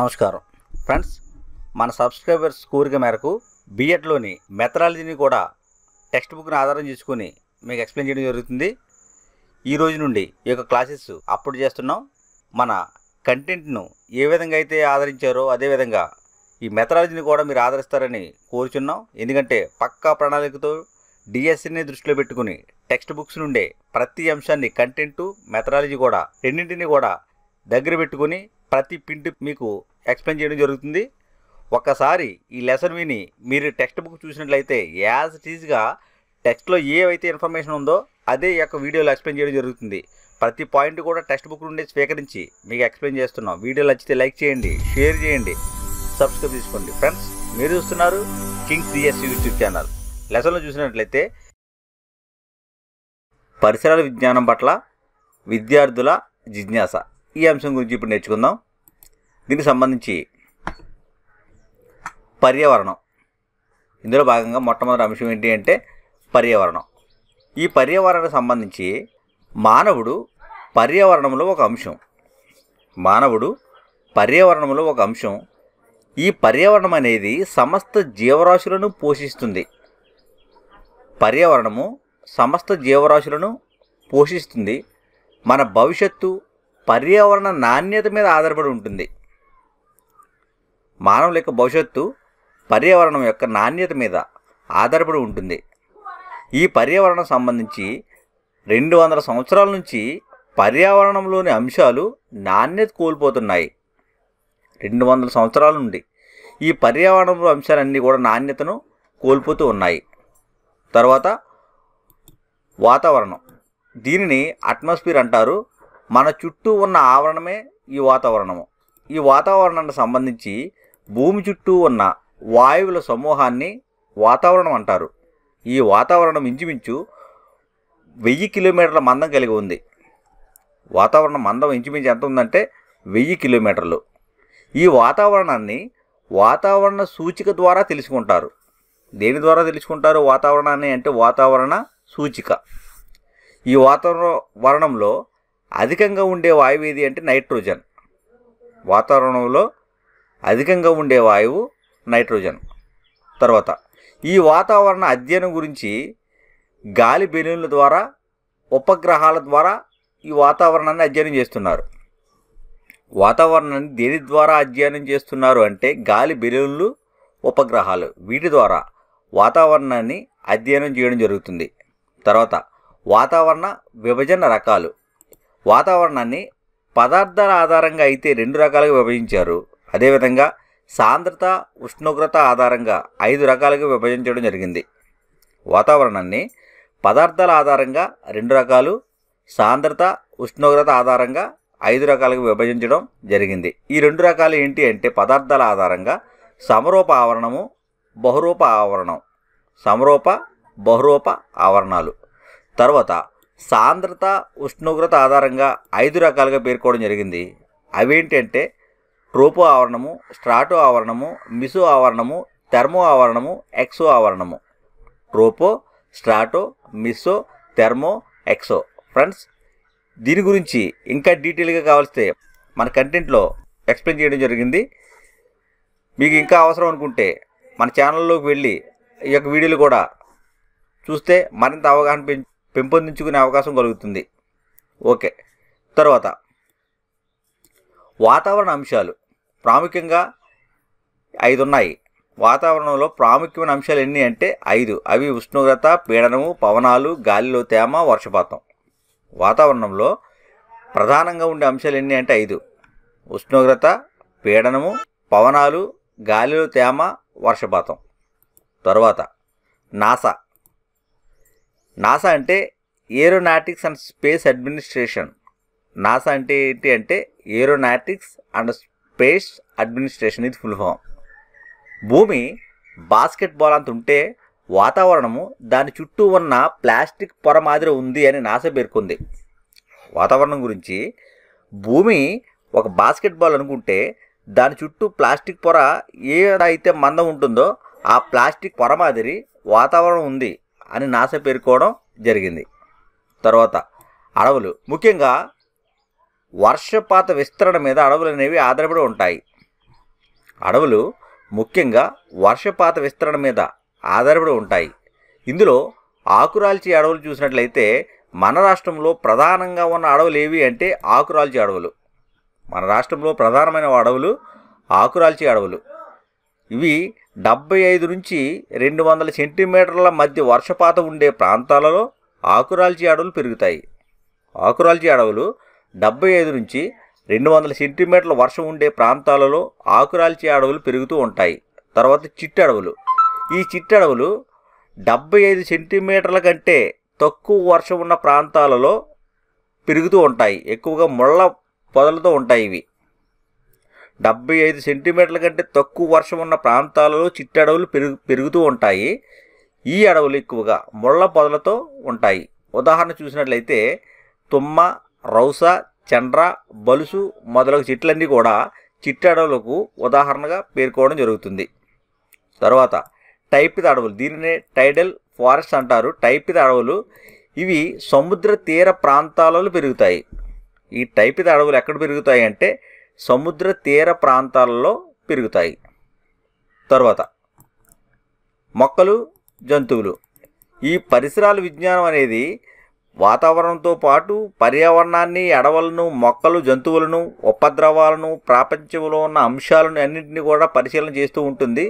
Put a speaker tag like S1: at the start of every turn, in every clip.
S1: నమస్కారం ఫ్రెండ్స్ మన సబ్స్క్రైబర్స్ కోరిక మేరకు బీఎడ్లోని మెథడాలజీని కూడా టెక్స్ట్ బుక్ని ఆధారం చేసుకుని మీకు ఎక్స్ప్లెయిన్ చేయడం జరుగుతుంది ఈ రోజు నుండి ఈ యొక్క క్లాసెస్ అప్లోడ్ చేస్తున్నాం మన కంటెంట్ను ఏ విధంగా అయితే ఆదరించారో అదేవిధంగా ఈ మెథడాలజీని కూడా మీరు ఆదరిస్తారని కోరుచున్నాం ఎందుకంటే పక్కా ప్రణాళికతో డిఎస్సిని దృష్టిలో పెట్టుకుని టెక్స్ట్ బుక్స్ నుండే ప్రతి అంశాన్ని కంటెంటు మెథడాలజీ కూడా రెండింటిని కూడా దగ్గర పెట్టుకుని ప్రతి పిండి మీకు ఎక్స్ప్లెయిన్ చేయడం జరుగుతుంది ఒక్కసారి ఈ లెసన్ విని మీరు టెక్స్ట్ బుక్ చూసినట్లయితే యాజ్ ఇట్ ఈజ్గా టెక్స్ట్లో ఏవైతే ఇన్ఫర్మేషన్ ఉందో అదే యొక్క వీడియోలో ఎక్స్ప్లెయిన్ చేయడం జరుగుతుంది ప్రతి పాయింట్ కూడా టెక్స్ట్ బుక్ నుండి స్వీకరించి మీకు ఎక్స్ప్లెయిన్ చేస్తున్నాం వీడియో నచ్చితే లైక్ చేయండి షేర్ చేయండి సబ్స్క్రైబ్ చేసుకోండి ఫ్రెండ్స్ మీరు చూస్తున్నారు కింగ్స్ డిఎస్ యూట్యూబ్ ఛానల్ లెసన్లో చూసినట్లయితే పరిసరాల విజ్ఞానం పట్ల విద్యార్థుల జిజ్ఞాస ఈ అంశం గురించి ఇప్పుడు నేర్చుకుందాం దీనికి సంబంధించి పర్యావరణం ఇందులో భాగంగా మొట్టమొదటి అంశం ఏంటి అంటే పర్యావరణం ఈ పర్యావరణకు సంబంధించి మానవుడు పర్యావరణంలో ఒక అంశం మానవుడు పర్యావరణంలో ఒక అంశం ఈ పర్యావరణం అనేది సమస్త జీవరాశులను పోషిస్తుంది పర్యావరణము సమస్త జీవరాశులను పోషిస్తుంది మన భవిష్యత్తు పర్యావరణ నాణ్యత మీద ఆధారపడి ఉంటుంది మానవుల యొక్క భవిష్యత్తు పర్యావరణం యొక్క నాణ్యత మీద ఆధారపడి ఉంటుంది ఈ పర్యావరణం సంబంధించి రెండు వందల సంవత్సరాల నుంచి పర్యావరణంలోని అంశాలు నాణ్యత కోల్పోతున్నాయి రెండు వందల సంవత్సరాల నుండి ఈ పర్యావరణంలో అంశాలన్నీ కూడా నాణ్యతను కోల్పోతూ ఉన్నాయి తర్వాత వాతావరణం దీనిని అట్మాస్ఫియర్ అంటారు మన చుట్టూ ఉన్న ఆవరణమే ఈ వాతావరణము ఈ వాతావరణానికి సంబంధించి భూమి చుట్టూ ఉన్న వాయువుల సమూహాన్ని వాతావరణం అంటారు ఈ వాతావరణం ఇంచుమించు వెయ్యి కిలోమీటర్ల మందం కలిగి ఉంది వాతావరణం మందం ఇంచుమించు ఎంత ఉందంటే వెయ్యి కిలోమీటర్లు ఈ వాతావరణాన్ని వాతావరణ సూచిక ద్వారా తెలుసుకుంటారు దేని ద్వారా తెలుసుకుంటారు వాతావరణాన్ని అంటే వాతావరణ సూచిక ఈ వాతావరణంలో అధికంగా ఉండే వాయువు ఏది అంటే నైట్రోజన్ వాతావరణంలో అధికంగా ఉండే వాయువు నైట్రోజన్ తర్వాత ఈ వాతావరణ అధ్యయనం గురించి గాలి బెలూన్ల ద్వారా ఉపగ్రహాల ద్వారా ఈ వాతావరణాన్ని అధ్యయనం చేస్తున్నారు వాతావరణాన్ని దేని ద్వారా అధ్యయనం చేస్తున్నారు అంటే గాలి బెలూన్లు ఉపగ్రహాలు వీటి ద్వారా వాతావరణాన్ని అధ్యయనం చేయడం జరుగుతుంది తర్వాత వాతావరణ విభజన రకాలు వాతావరణాన్ని పదార్థాల ఆధారంగా అయితే రెండు రకాలుగా విభజించారు అదేవిధంగా సాంద్రత ఉష్ణోగ్రత ఆధారంగా ఐదు రకాలుగా విభజించడం జరిగింది వాతావరణాన్ని పదార్థాల ఆధారంగా రెండు రకాలు సాంద్రత ఉష్ణోగ్రత ఆధారంగా ఐదు రకాలుగా విభజించడం జరిగింది ఈ రెండు రకాలు ఏంటి అంటే పదార్థాల ఆధారంగా సమరూప ఆవరణము బహురూప ఆవరణం సమరూప బహురూప ఆవరణాలు తర్వాత సాంద్రత ఉష్ణోగ్రత ఆధారంగా ఐదు రకాలుగా పేర్కోవడం జరిగింది అవేంటంటే ట్రోపో ఆవరణము స్ట్రాటో ఆవరణము మిసో ఆవరణము థెర్మో ఆవరణము ఎక్సో ఆవరణము tropo strato meso thermo exo friends దీని గురించి ఇంకా డీటెయిల్గా కావాల్స్తే మన కంటెంట్లో ఎక్స్ప్లెయిన్ చేయడం జరిగింది మీకు ఇంకా అవసరం అనుకుంటే మన ఛానల్లోకి వెళ్ళి ఈ యొక్క వీడియోలు కూడా చూస్తే మరింత అవగాహన పెంచు పెంపొందించుకునే అవకాశం కలుగుతుంది ఓకే తర్వాత వాతావరణ అంశాలు ప్రాముఖ్యంగా ఐదు ఉన్నాయి వాతావరణంలో ప్రాముఖ్యమైన అంశాలు ఎన్ని అంటే ఐదు అవి ఉష్ణోగ్రత పీడనము పవనాలు గాలిలో తేమ వర్షపాతం వాతావరణంలో ప్రధానంగా ఉండే అంశాలు ఎన్ని అంటే ఐదు ఉష్ణోగ్రత పీడనము పవనాలు గాలిలో తేమ వర్షపాతం తర్వాత నాసా నాసా అంటే aeronautics and space administration NASA అంటే ఏంటి అంటే ఏరోనాటిక్స్ అండ్ స్పేస్ అడ్మినిస్ట్రేషన్ ఇది ఫుల్ ఫామ్ భూమి బాస్కెట్బాల్ అంత ఉంటే వాతావరణము దాని చుట్టూ ఉన్న ప్లాస్టిక్ పొర మాదిరి ఉంది అని నాసా పేర్కొంది వాతావరణం గురించి భూమి ఒక బాస్కెట్బాల్ అనుకుంటే దాని చుట్టూ ప్లాస్టిక్ పొర ఏదైతే మందం ఉంటుందో ఆ ప్లాస్టిక్ పొర మాదిరి వాతావరణం ఉంది అని నాశ పేర్కోవడం జరిగింది తర్వాత అడవులు ముఖ్యంగా వర్షపాత విస్తరణ మీద అడవులు అనేవి ఆధారపడి ఉంటాయి అడవులు ముఖ్యంగా వర్షపాత విస్తరణ మీద ఆధారపడి ఉంటాయి ఇందులో ఆకురాల్చి అడవులు చూసినట్లయితే మన రాష్ట్రంలో ప్రధానంగా ఉన్న అడవులు ఏవి అంటే ఆకురాల్చి అడవులు మన రాష్ట్రంలో ప్రధానమైన అడవులు ఆకురాల్చి అడవులు ఇవి డెబ్బై ఐదు నుంచి రెండు వందల సెంటీమీటర్ల మధ్య వర్షపాతం ఉండే ప్రాంతాలలో ఆకురాల్చి అడవులు పెరుగుతాయి ఆకురాల్చి అడవులు డెబ్బై ఐదు నుంచి రెండు వందల సెంటీమీటర్ల వర్షం ఉండే ప్రాంతాలలో ఆకురాల్చి అడవులు పెరుగుతూ ఉంటాయి తర్వాత చిట్టడవులు అడవులు ఈ చిట్టడవులు అడవులు డెబ్బై ఐదు సెంటీమీటర్ల కంటే తక్కువ వర్షం ఉన్న ప్రాంతాలలో పెరుగుతూ ఉంటాయి ఎక్కువగా ముళ్ళ పొదలతో ఉంటాయి ఇవి డెబ్బై ఐదు సెంటీమీటర్ల కంటే తక్కువ వర్షం ఉన్న ప్రాంతాలలో చిట్టడవులు పెరుగు పెరుగుతూ ఉంటాయి ఈ అడవులు ఎక్కువగా ముళ్ళ పొదలతో ఉంటాయి ఉదాహరణ చూసినట్లయితే తుమ్మ రౌస చండ్ర బలుసు మొదలగు చెట్లన్నీ కూడా చిట్టడవులకు ఉదాహరణగా పేర్కోవడం జరుగుతుంది తర్వాత టైపిద అడవులు దీనినే టైడల్ ఫారెస్ట్ అంటారు టైపిద అడవులు ఇవి సముద్ర తీర ప్రాంతాలలో పెరుగుతాయి ఈ టైపిద అడవులు ఎక్కడ పెరుగుతాయి అంటే సముద్ర తీర ప్రాంతాలలో పెరుగుతాయి తర్వాత మొక్కలు జంతువులు ఈ పరిసరాల విజ్ఞానం అనేది వాతావరణంతో పాటు పర్యావరణాన్ని అడవులను మొక్కలు జంతువులను ఉపద్రవాలను ప్రాపంచంలో ఉన్న అంశాలను అన్నింటినీ కూడా పరిశీలన చేస్తూ ఉంటుంది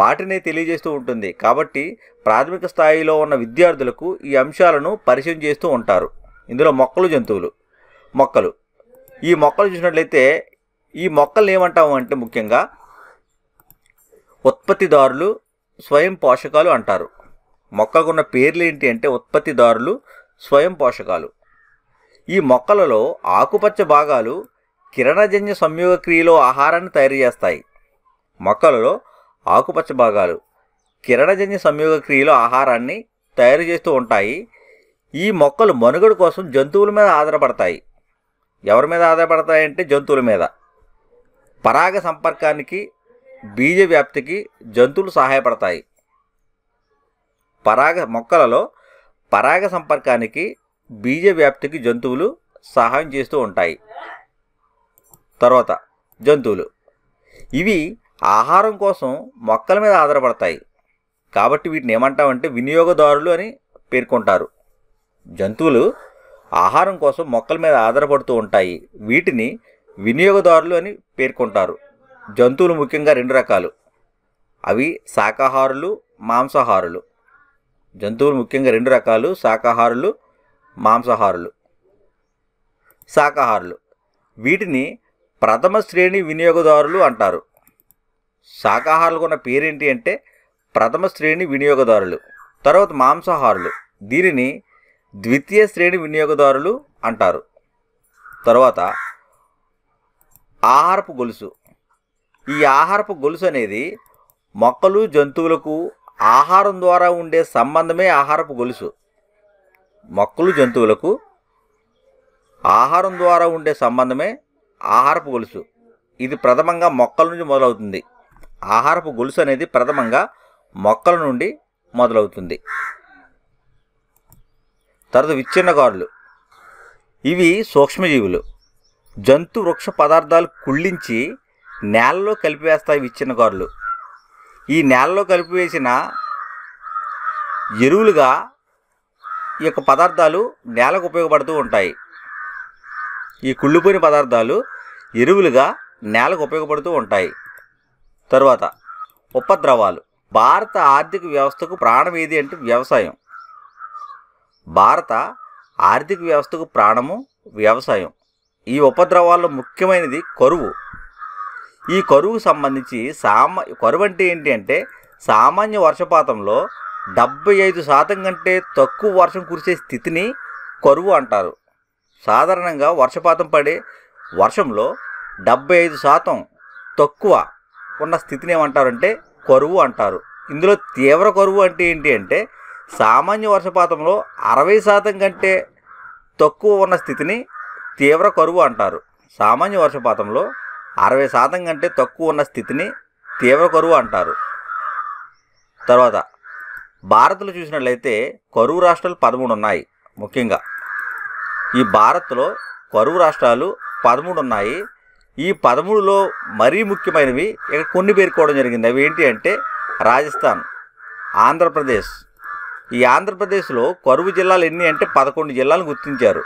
S1: వాటిని తెలియజేస్తూ ఉంటుంది కాబట్టి ప్రాథమిక స్థాయిలో ఉన్న విద్యార్థులకు ఈ అంశాలను పరిచయం చేస్తూ ఉంటారు ఇందులో మొక్కలు జంతువులు మొక్కలు ఈ మొక్కలు చూసినట్లయితే ఈ మొక్కలు ఏమంటాము అంటే ముఖ్యంగా ఉత్పత్తిదారులు స్వయం పోషకాలు అంటారు మొక్కకున్న పేర్లు ఏంటి అంటే ఉత్పత్తిదారులు స్వయం పోషకాలు ఈ మొక్కలలో ఆకుపచ్చ భాగాలు కిరణజన్య సంయోగ క్రియలో ఆహారాన్ని తయారు చేస్తాయి మొక్కలలో ఆకుపచ్చ భాగాలు కిరణజన్య సంయోగ క్రియలో ఆహారాన్ని తయారు చేస్తూ ఉంటాయి ఈ మొక్కలు మనుగడ కోసం జంతువుల మీద ఆధారపడతాయి ఎవరి మీద ఆధారపడతాయంటే జంతువుల మీద పరాగ సంపర్కానికి బీజ వ్యాప్తికి జంతువులు సహాయపడతాయి పరాగ మొక్కలలో పరాగ సంపర్కానికి బీజ వ్యాప్తికి జంతువులు సహాయం చేస్తూ ఉంటాయి తర్వాత జంతువులు ఇవి ఆహారం కోసం మొక్కల మీద ఆధారపడతాయి కాబట్టి వీటిని ఏమంటామంటే వినియోగదారులు అని పేర్కొంటారు జంతువులు ఆహారం కోసం మొక్కల మీద ఆధారపడుతూ ఉంటాయి వీటిని వినియోగదారులు అని పేర్కొంటారు జంతువులు ముఖ్యంగా రెండు రకాలు అవి శాకాహారులు మాంసాహారులు జంతువులు ముఖ్యంగా రెండు రకాలు శాకాహారులు మాంసాహారులు శాకాహారులు వీటిని ప్రథమ శ్రేణి వినియోగదారులు అంటారు శాకాహారులు ఉన్న పేరేంటి అంటే ప్రథమ శ్రేణి వినియోగదారులు తర్వాత మాంసాహారులు దీనిని ద్వితీయ శ్రేణి వినియోగదారులు అంటారు తర్వాత ఆహారపు గొలుసు ఈ ఆహారపు గొలుసు అనేది మొక్కలు జంతువులకు ఆహారం ద్వారా ఉండే సంబంధమే ఆహారపు గొలుసు మొక్కలు జంతువులకు ఆహారం ద్వారా ఉండే సంబంధమే ఆహారపు గొలుసు ఇది ప్రథమంగా మొక్కల నుంచి మొదలవుతుంది ఆహారపు గొలుసు అనేది ప్రథమంగా మొక్కల నుండి మొదలవుతుంది తర్వాత విచ్ఛిన్నకారులు ఇవి సూక్ష్మజీవులు జంతు వృక్ష పదార్థాలు కుళ్ళించి నేలలో కలిపివేస్తాయి విచ్ఛిన్నకారులు ఈ నేలలో కలిపివేసిన ఎరువులుగా ఈ యొక్క పదార్థాలు నేలకు ఉపయోగపడుతూ ఉంటాయి ఈ కుళ్ళిపోయిన పదార్థాలు ఎరువులుగా నేలకు ఉపయోగపడుతూ ఉంటాయి తర్వాత ఉపద్రవాలు భారత ఆర్థిక వ్యవస్థకు ప్రాణం ఏది అంటే వ్యవసాయం భారత ఆర్థిక వ్యవస్థకు ప్రాణము వ్యవసాయం ఈ ఉపద్రవాల్లో ముఖ్యమైనది కరువు ఈ కరువు సంబంధించి సామ కరువు అంటే ఏంటి అంటే సామాన్య వర్షపాతంలో డెబ్బై ఐదు శాతం కంటే తక్కువ వర్షం కురిసే స్థితిని కరువు అంటారు సాధారణంగా వర్షపాతం పడే వర్షంలో డెబ్బై ఐదు శాతం తక్కువ ఉన్న స్థితిని ఏమంటారంటే కరువు అంటారు ఇందులో తీవ్ర కరువు అంటే ఏంటి అంటే సామాన్య వర్షపాతంలో అరవై శాతం కంటే తక్కువ ఉన్న స్థితిని తీవ్ర కరువు అంటారు సామాన్య వర్షపాతంలో అరవై శాతం కంటే తక్కువ ఉన్న స్థితిని తీవ్ర కరువు అంటారు తర్వాత భారత్లో చూసినట్లయితే కరువు రాష్ట్రాలు పదమూడు ఉన్నాయి ముఖ్యంగా ఈ భారత్లో కరువు రాష్ట్రాలు పదమూడు ఉన్నాయి ఈ పదమూడులో మరీ ముఖ్యమైనవి ఇక్కడ కొన్ని పేర్కోవడం జరిగింది అవి ఏంటి అంటే రాజస్థాన్ ఆంధ్రప్రదేశ్ ఈ ఆంధ్రప్రదేశ్లో కరువు జిల్లాలు ఎన్ని అంటే పదకొండు జిల్లాలు గుర్తించారు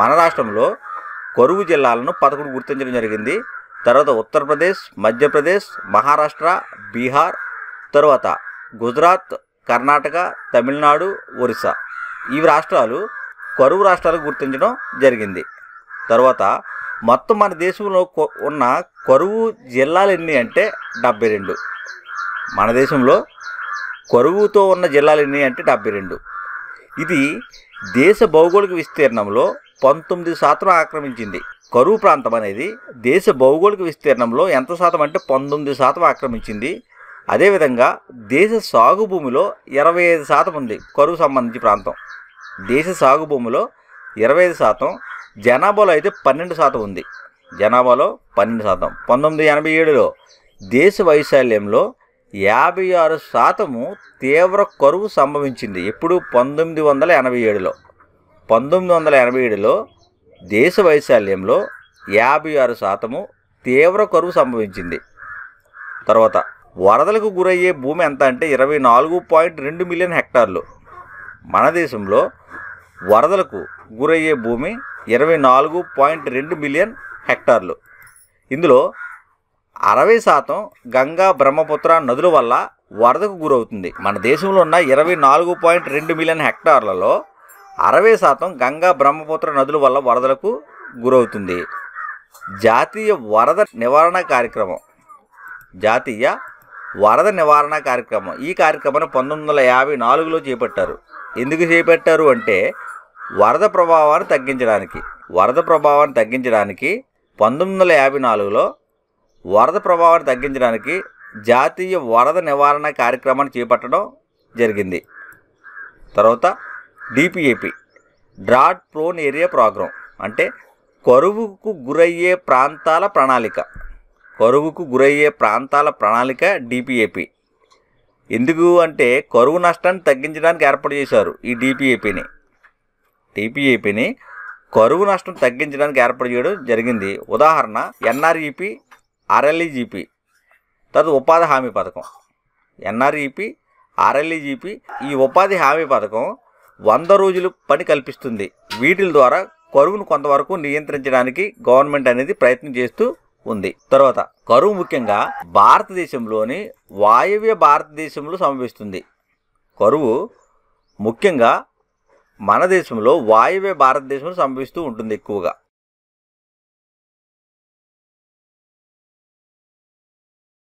S1: మన రాష్ట్రంలో కొరువు జిల్లాలను పదకొండు గుర్తించడం జరిగింది తర్వాత ఉత్తరప్రదేశ్ మధ్యప్రదేశ్ మహారాష్ట్ర బీహార్ తర్వాత గుజరాత్ కర్ణాటక తమిళనాడు ఒరిస్సా ఈ రాష్ట్రాలు కరువు రాష్ట్రాలకు గుర్తించడం జరిగింది తర్వాత మొత్తం మన దేశంలో ఉన్న కరువు జిల్లాలు ఎన్ని అంటే డెబ్బై రెండు మన దేశంలో కరువుతో ఉన్న జిల్లాలు ఎన్ని అంటే డెబ్బై రెండు ఇది దేశ భౌగోళిక విస్తీర్ణంలో పంతొమ్మిది శాతం ఆక్రమించింది కరువు ప్రాంతం అనేది దేశ భౌగోళిక విస్తీర్ణంలో ఎంత శాతం అంటే పంతొమ్మిది శాతం ఆక్రమించింది అదేవిధంగా దేశ సాగు భూమిలో ఇరవై ఐదు శాతం ఉంది కరువు సంబంధించి ప్రాంతం దేశ సాగు భూమిలో ఇరవై ఐదు శాతం జనాభాలో అయితే పన్నెండు శాతం ఉంది జనాభాలో పన్నెండు శాతం పంతొమ్మిది ఎనభై ఏడులో దేశ వైశాల్యంలో యాభై ఆరు శాతము తీవ్ర కరువు సంభవించింది ఎప్పుడు పంతొమ్మిది వందల ఎనభై ఏడులో పంతొమ్మిది వందల ఎనభై ఏడులో దేశ వైశాల్యంలో యాభై ఆరు శాతము తీవ్ర కరువు సంభవించింది తర్వాత వరదలకు గురయ్యే భూమి ఎంత అంటే ఇరవై నాలుగు పాయింట్ రెండు మిలియన్ హెక్టార్లు మన దేశంలో వరదలకు గురయ్యే భూమి ఇరవై నాలుగు పాయింట్ రెండు మిలియన్ హెక్టార్లు ఇందులో అరవై శాతం గంగా బ్రహ్మపుత్ర నదుల వల్ల వరదకు గురవుతుంది మన దేశంలో ఉన్న ఇరవై నాలుగు పాయింట్ రెండు మిలియన్ హెక్టార్లలో అరవై శాతం గంగా బ్రహ్మపుత్ర నదుల వల్ల వరదలకు గురవుతుంది జాతీయ వరద నివారణ కార్యక్రమం జాతీయ వరద నివారణ కార్యక్రమం ఈ కార్యక్రమాన్ని పంతొమ్మిది వందల యాభై నాలుగులో చేపట్టారు ఎందుకు చేపట్టారు అంటే వరద ప్రభావాన్ని తగ్గించడానికి వరద ప్రభావాన్ని తగ్గించడానికి పంతొమ్మిది వందల యాభై నాలుగులో వరద ప్రభావాన్ని తగ్గించడానికి జాతీయ వరద నివారణ కార్యక్రమాన్ని చేపట్టడం జరిగింది తర్వాత DPAP drought prone area programme అంటే కరువుకు గురయ్యే ప్రాంతాల ప్రణాళిక కరువుకు గురయ్యే ప్రాంతాల ప్రణాళిక డిపిఏపి ఎందుకు అంటే కరువు నష్టాన్ని తగ్గించడానికి ఏర్పాటు చేశారు ఈ డిపిఏపిని డిపిఏపిని కరువు నష్టం తగ్గించడానికి ఏర్పాటు చేయడం జరిగింది ఉదాహరణ ఎన్ఆర్ఈపి ఆర్ఎల్ఈజిపి e e తర్వాత ఉపాధి హామీ పథకం ఎన్ఆర్ఈపి ఆర్ఎల్ఈజిపి e ఈ ఉపాధి హామీ పథకం వంద రోజులు పని కల్పిస్తుంది వీటిల ద్వారా కరువును కొంతవరకు నియంత్రించడానికి గవర్నమెంట్ అనేది ప్రయత్నం చేస్తూ ఉంది తర్వాత కరువు ముఖ్యంగా భారతదేశంలోని వాయువ్య భారతదేశంలో సంభవిస్తుంది కరువు ముఖ్యంగా మన దేశంలో వాయువ్య భారతదేశంలో సంభవిస్తూ ఉంటుంది ఎక్కువగా